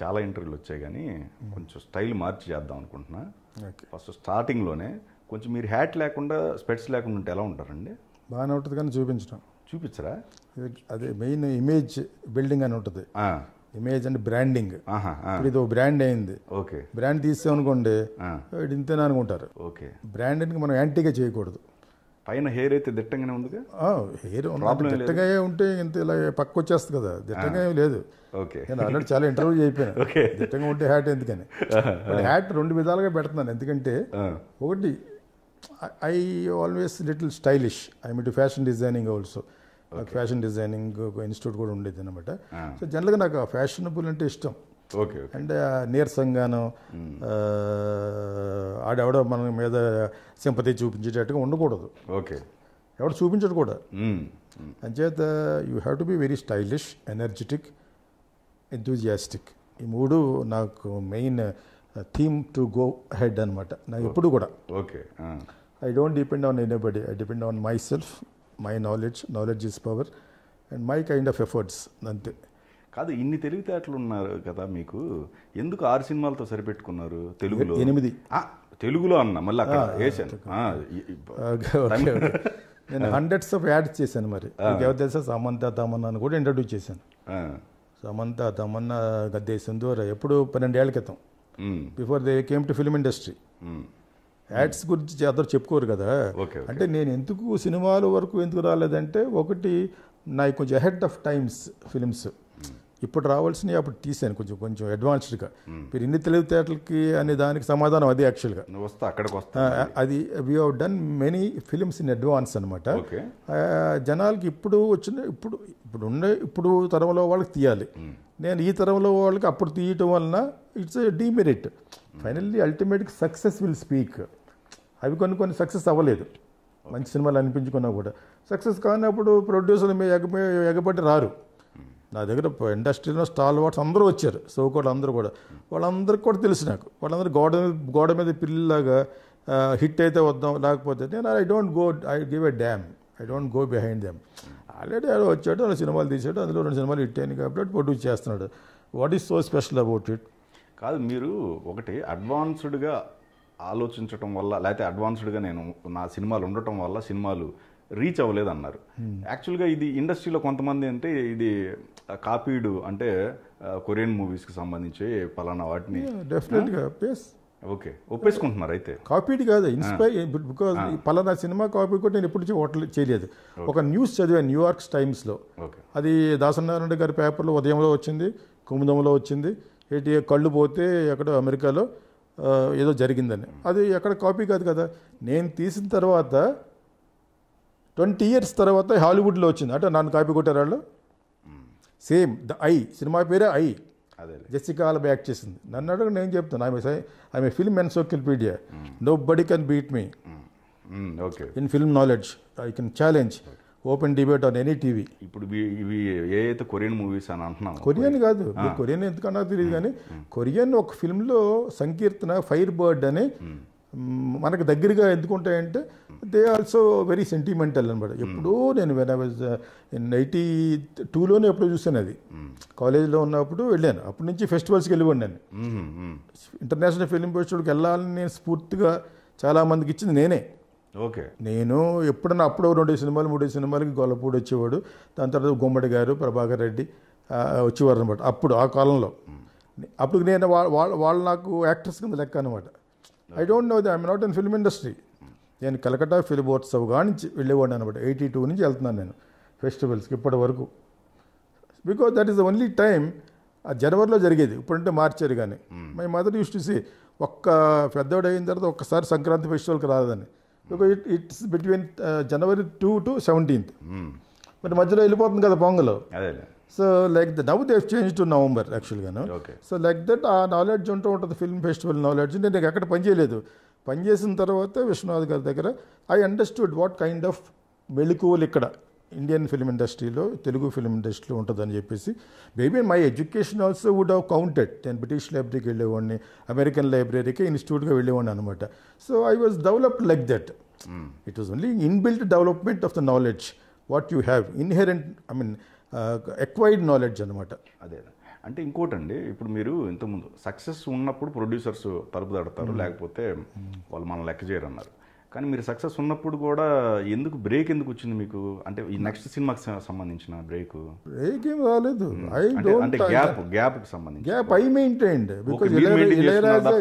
చాలా ఇంటర్వ్యూలు వచ్చాయి కానీ కొంచెం స్టైల్ మార్చి చేద్దాం అనుకుంటున్నా ఫస్ట్ స్టార్టింగ్లోనే కొంచెం మీరు హ్యాట్ లేకుండా స్పెట్స్ లేకుండా ఉంటే ఎలా ఉంటారండి బాగానే ఉంటుంది కానీ చూపించడం చూపించరా అదే మెయిన్ ఇమేజ్ బిల్డింగ్ అని ఉంటుంది ఇమేజ్ అంటే బ్రాండింగ్ ఇది ఓ బ్రాండ్ అయింది ఓకే బ్రాండ్ తీసామనుకోండి ఇంతేనా అనుకుంటారు ఓకే బ్రాండింగ్ మనం యాంటీగా చేయకూడదు పైన హెయిర్ అయితే దిట్టంగానే ఉందిగా హెయిర్ దిట్టగా ఉంటే ఇంత ఇలా పక్క వచ్చేస్తుంది కదా దిట్టంగా ఏమి లేదు ఓకే నేను ఆల్రెడీ చాలా ఇంటర్వ్యూ అయిపోయాను దిట్టంగా ఉంటే హ్యాట్ ఎందుకని హ్యాట్ రెండు విధాలుగా పెడుతున్నాను ఎందుకంటే ఒకటి I always little stylish I mean fashion designing also fashion designing institute కూడా ఉండేది అనమాట సో జనరల్గా నాకు ఫ్యాషనబుల్ అంటే ఇష్టం ఓకే అండ్ నీరసంగాను ఆడెవడో మన మీద సింపతి చూపించేటట్టుగా ఉండకూడదు ఓకే ఎవడు చూపించడు కూడా అంచేత you have to be very stylish energetic enthusiastic ఈ మూడు నాకు main theme to go head అనమాట నాకు ఎప్పుడు కూడా okay I don't depend on anybody I depend on myself my knowledge knowledge is power and my kind of efforts అంతే కాదు ఇన్ని తెలివితేటలు ఉన్నారు కదా మీకు ఎందుకు ఆరు సినిమాలతో సరిపెట్టుకున్నారు తెలుగులో ఎనిమిది తెలుగులో అన్న మళ్ళీ అక్కడ వేసాను నేను హండ్రెడ్స్ ఆఫ్ యాడ్స్ చేశాను మరి ఎవరు తెలుసా సమంత తమన్నా అని కూడా ఇంట్రడ్యూస్ చేశాను సమంత తమన్నా గద్దే ద్వారా ఎప్పుడు పన్నెండేళ్ల క్రితం before they came to film industry ads గురించి అందరు చెప్పుకోరు కదా అంటే నేను ఎందుకు సినిమాల వరకు ఎందుకు రాలేదంటే ఒకటి నాకు కొంచెం హెడ్ ఆఫ్ టైమ్స్ ఫిలిమ్స్ ఇప్పుడు రావాల్సినవి అప్పుడు తీసాను కొంచెం కొంచెం అడ్వాన్స్డ్గా మీరు ఇన్ని తెలివితేటలకి అనే దానికి సమాధానం అది యాక్చువల్గా వస్తా అక్కడికి వస్తా అది we have done many films in advance అనమాట జనాలకి ఇప్పుడు వచ్చిన ఇప్పుడు ఇప్పుడు ఉన్న ఇప్పుడు తరంలో వాళ్ళకి తీయాలి నేను ఈ తరంలో వాళ్ళకి అప్పుడు తీయటం వలన ఇట్స్ డిమెరిట్ ఫైనల్లీ అల్టిమేట్గా సక్సెస్ విల్ స్పీక్ అవి కొన్ని కొన్ని సక్సెస్ అవ్వలేదు మంచి సినిమాలు అనిపించుకున్నా కూడా సక్సెస్ కానప్పుడు ప్రొడ్యూసర్లు ఎగ ఎగబడి రారు నా దగ్గర ఇండస్ట్రీలో స్టాల్ వాట్స్ అందరూ వచ్చారు సోకోట్లు అందరూ కూడా వాళ్ళందరికీ కూడా తెలుసు నాకు వాళ్ళందరూ గోడ మీద గోడ మీద పిల్లలాగా హిట్ అయితే వద్దాం లేకపోతే నేను I don't go I give a damn I don't go behind them already ఆడు వచ్చాడు అలా సినిమాలు తీసాడు అందులో రెండు సినిమాలు హిట్ అయినాయి కాబట్టి ప్రొడ్యూస్ చేస్తున్నాడు what is so special about it కాదు మీరు ఒకటి అడ్వాన్స్డ్గా ఆలోచించటం వల్ల లేకపోతే అడ్వాన్స్డ్గా నేను నా సినిమాలు ఉండటం వల్ల సినిమాలు రీచ్ అవ్వలేదు అన్నారు యాక్చువల్గా ఇది ఇండస్ట్రీలో కొంతమంది అంటే ఇది కాపీడు అంటే కొరియన్ మూవీస్కి సంబంధించి పలానా వాటిని డెఫినెట్గా ఓకే ఒప్పేసుకుంటున్నారు అయితే కాపీడ్ కాదు ఇన్స్పైర్ బికాజ్ పలానా సినిమా కాపీ కూడా నేను ఎప్పుడు హోటల్ చేయలేదు ఒక న్యూస్ చదివాను న్యూయార్క్ టైమ్స్లో అది దాసనారాయణ గారి పేపర్లో ఉదయంలో వచ్చింది కుముదంలో వచ్చింది ఏంటి కళ్ళు పోతే ఎక్కడో అమెరికాలో ఏదో జరిగిందని hmm. అది ఎక్కడ కాపీ కాదు కదా నేను తీసిన తర్వాత ట్వంటీ ఇయర్స్ తర్వాత హాలీవుడ్లో వచ్చింది అంటే నన్ను కాపీ కొట్టారు వాళ్ళు సేమ్ ద ఐ సినిమా పేరే ఐ అదే జెస్సికా ఆల్ బ్యాక్ చేసింది నన్ను అడగ నేను చెప్తాను I'm I'm film encyclopedia nobody can beat me okay in film knowledge I can challenge open debate on any TV ఇప్పుడు ఇవి ఏ అయితే కొరియన్ మూవీస్ అని అంటున్నా కొరియన్ కాదు కొరియన్ ఎందుకన్నా తెలియదు hmm. కానీ కొరియన్ hmm. ఒక ఫిల్మ్లో సంకీర్తన ఫైర్ బర్డ్ అని hmm. మనకు దగ్గరగా ఎందుకుంటాయంటే దే ఆల్సో వెరీ సెంటిమెంటల్ అనమాట ఎప్పుడూ నేను వెన్ ఐ వాజ్ నైంటీ టూలోనే ఎప్పుడో చూశాను అది కాలేజీలో hmm. ఉన్నప్పుడు వెళ్ళాను అప్పటి నుంచి ఫెస్టివల్స్కి వెళ్ళిపోండి నేను ఇంటర్నేషనల్ ఫిలిం ఫెస్టివల్కి వెళ్ళాలని నేను స్ఫూర్తిగా చాలామందికి ఇచ్చింది నేనే ఓకే నేను ఎప్పుడన్నా అప్పుడు రెండు సినిమాలు మూడు సినిమాలకి గొల్లపూడి వచ్చేవాడు దాని తర్వాత గుమ్మడి గారు ప్రభాకర్ రెడ్డి వచ్చేవారు అనమాట అప్పుడు ఆ కాలంలో hmm. అప్పుడు నేను వాళ్ళు నాకు యాక్టర్స్ కింద లెక్క అనమాట I don't know the I'm not in film industry నేను కలకటా ఫిలిబోత్సవ్ నుంచి వెళ్ళేవాడిని అనమాట ఎయిటీ టూ నుంచి వెళ్తున్నాను నేను ఫెస్టివల్స్కి ఇప్పటి వరకు because that is the only time ఆ జనవరిలో జరిగేది ఇప్పుడంటే మార్చారు కానీ my mother use to see ఒక్క పెద్దవాడు అయిన తర్వాత ఒక్కసారి సంక్రాంతి ఫెస్టివల్కి రాదని because it it's between January two to seventeenth మరి మధ్యలో వెళ్ళిపోతుంది కదా Pongal so like the now they've change to November యాక్చువల్గాను so like that uh knowledge ఉంటూ ఉంటుంది ఫిల్మ్ ఫెస్టివల్ నాలెడ్జ్ నేను ఎక్కడ పని చేయలేదు పనిచేసిన తర్వాత విశ్వనాథ్ గారి దగ్గర I understood what kind of మెళుకువలు ఇక్కడ ఇండియన్ ఫిలిం ఇండస్ట్రీలో తెలుగు ఫిలిం ఇండస్ట్రీలో ఉంటుందని చెప్పేసి maybe my education also would have counted నేను బ్రిటిష్ లైబ్రరీకి వెళ్ళేవాడిని అమెరికన్ లైబ్రరీకి ఇన్స్టిట్యూట్గా వెళ్ళేవాడిని అనమాట so I was developed like that it was only inbuilt development of the knowledge what you have inherent I mean acquired knowledge అనమాట అదే అంటే ఇంకోటండి ఇప్పుడు మీరు ఇంతకుముందు సక్సెస్ ఉన్నప్పుడు ప్రొడ్యూసర్స్ తలుపు తడతారు లేకపోతే వాళ్ళు మనం లెక్క చేయరన్నారు కానీ మీరు సక్సెస్ ఉన్నప్పుడు కూడా ఎందుకు బ్రేక్ ఎందుకు వచ్చింది మీకు అంటే ఈ నెక్స్ట్ సినిమాకి సంబంధించిన బ్రేక్ బ్రేక్ ఏం రాలేదు ఐ అంటే గ్యాప్ గ్యాప్ సంబంధించి gap I maintain because Ilaiyaraaja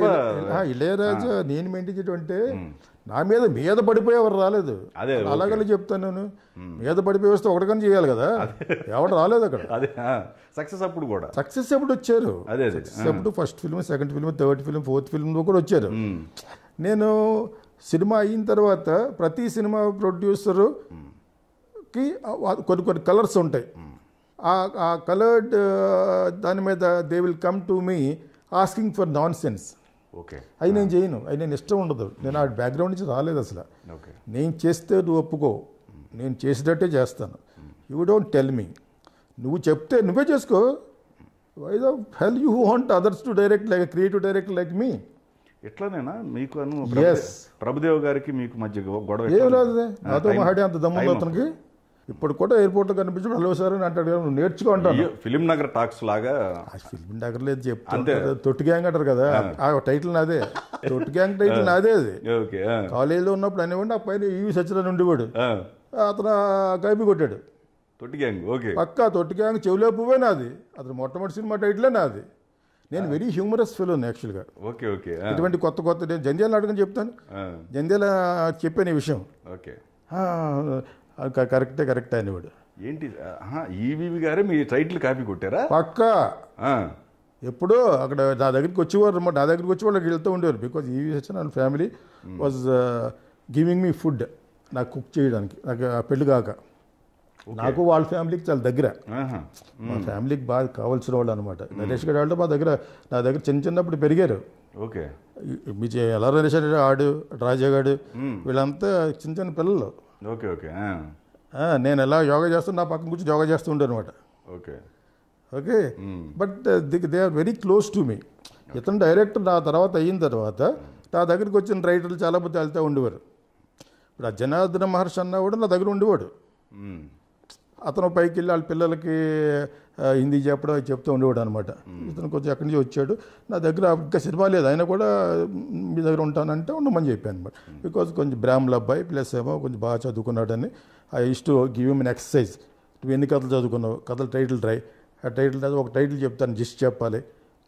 Ilaiyaraaja నేను మెయింటైన్ చేయడం అంటే నా మీద మీద పడిపోయేవారు రాలేదు అలాగని చెప్తాను నేను మీద పడిపోయి వస్తే ఒకటికని చేయాలి కదా ఎవరు రాలేదు అక్కడ సక్సెస్ అప్పుడు కూడా సక్సెస్ ఎప్పుడు వచ్చారు అదే సక్సెస్ ఎప్పుడు first film second film third film fourth film కూడా వచ్చారు నేను సినిమా అయిన తర్వాత ప్రతి సినిమా ప్రొడ్యూసరుకి కొన్ని కొన్ని కలర్స్ ఉంటాయి ఆ కలర్డ్ దాని మీద they will come to me asking for nonsense okay అవి నేను చేయను అవి నేను ఇష్టం ఉండదు నేను ఆ బ్యాక్గ్రౌండ్ నుంచి రాలేదు అసలు నేను చేస్తే నువ్వు ఒప్పుకో నేను చేసేటట్టే చేస్తాను యూ డోంట్ టెల్ మీ నువ్వు చెప్తే నువ్వే చేసుకో wise of hell you want others to direct like creative direct like me ఎట్లనేనా మీకు అను ప్రభుదేవ్ గారికి మీకు మధ్య గొడవ ఏం లేదు నాతో అంత దమ్ముంది అతనికి ఇప్పుడు కూడా ఎయిర్పోర్ట్ కనిపించి హలో సార్ అని అంటాడు నువ్వు నేర్చుకో అంటాను ఫిలిం నగర్ టాక్స్ లాగా ఫిలిం నగర్ లేదు చెప్తే తొట్టి గ్యాంగ్ అంటారు కదా ఆ టైటిల్ నాదే తొట్టి గ్యాంగ్ టైటిల్ నాదే అది కాలేజీలో ఉన్నప్పుడు అనేవాడు ఆ పైన ఈవి నుండి ఉండేవాడు అతను కైపి కొట్టాడు తొట్టి గ్యాంగ్ ఓకే పక్కా తొట్టి గ్యాంగ్ చెవులే పువ్వే నాది అతను మొట్టమొదటి సినిమా టైటిలే నాది నేను వెరీ హ్యూమరస్ ఫిలోని యాక్చువల్గా ఓకే ఓకే ఇటువంటి కొత్త కొత్త నేను జంధ్యాల అడగని చెప్తాను జంధ్యాల చెప్పాను ఈ విషయం ఓకే కరెక్టే కరెక్ట్ అనేవాడు ఏంటి ఈవీవి గారే మీ టైటిల్ కాపీ కొట్టారా పక్క ఎప్పుడో అక్కడ నా దగ్గరికి వచ్చేవారు అనమాట నా దగ్గరికి వచ్చి వాళ్ళకి వెళ్తూ ఉండేవారు బికాజ్ ఈవీ వచ్చిన family was giving me food నాకు కుక్ చేయడానికి నాకు పెళ్ళి కాక నాకు వాళ్ళ ఫ్యామిలీకి చాలా దగ్గర మా ఫ్యామిలీకి బాగా కావాల్సిన వాళ్ళు అనమాట నరేష్ గడ్ వాళ్ళు మా దగ్గర నా దగ్గర చిన్న చిన్నప్పుడు పెరిగారు ఓకే మీ ఎలా నరేష్ ఆడు రాజాగాడు వీళ్ళంతా చిన్న చిన్న పిల్లలు ఓకే ఓకే నేను ఎలా యోగా చేస్తున్నా నా పక్కన కూర్చొని యోగా చేస్తూ ఉంటాను అనమాట okay okay but the they are very close to me ఇతను డైరెక్టర్ నా తర్వాత అయిన తర్వాత నా దగ్గరికి వచ్చిన రైటర్లు చాలామంది వెళ్తూ ఉండేవారు ఇప్పుడు ఆ జనార్దన మహర్షి అన్న కూడా నా దగ్గర ఉండేవాడు అతను పైకి వెళ్ళి వాళ్ళ పిల్లలకి హిందీ చెప్పడం చెప్తూ ఉండేవాడు అనమాట ఇతను కొంచెం ఎక్కడి నుంచి వచ్చాడు నా దగ్గర ఇంకా సినిమా లేదు ఆయన కూడా మీ దగ్గర ఉంటానంటే ఉండమని చెప్పాను అనమాట బికాజ్ కొంచెం బ్రాహ్మణ అబ్బాయి ప్లస్ ఏమో కొంచెం బాగా చదువుకున్నాడని I wish to give an exercise నువ్వు ఎన్ని కథలు చదువుకున్నావు కథలు టైటిల్ డ్రై ఆ టైటిల్ ఒక టైటిల్ చెప్తాను జిస్ట్ చెప్పాలి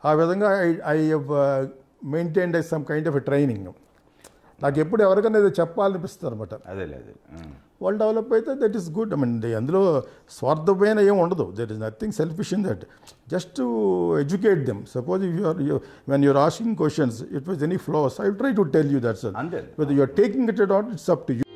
ఆ విధంగా I I maintain some kind of training నాకు ఎప్పుడు ఎవరికైనా ఏదో చెప్పాలనిపిస్తుంది అనమాట అదే లేదు వాళ్ళు డెవలప్ అయితే that is good I mean అందులో స్వార్థమైన ఏం ఉండదు that is nothing selfish in that just educate them suppose you are you when you're asking questions it was any flaws I try to tell you that sir you are taking it it's up to you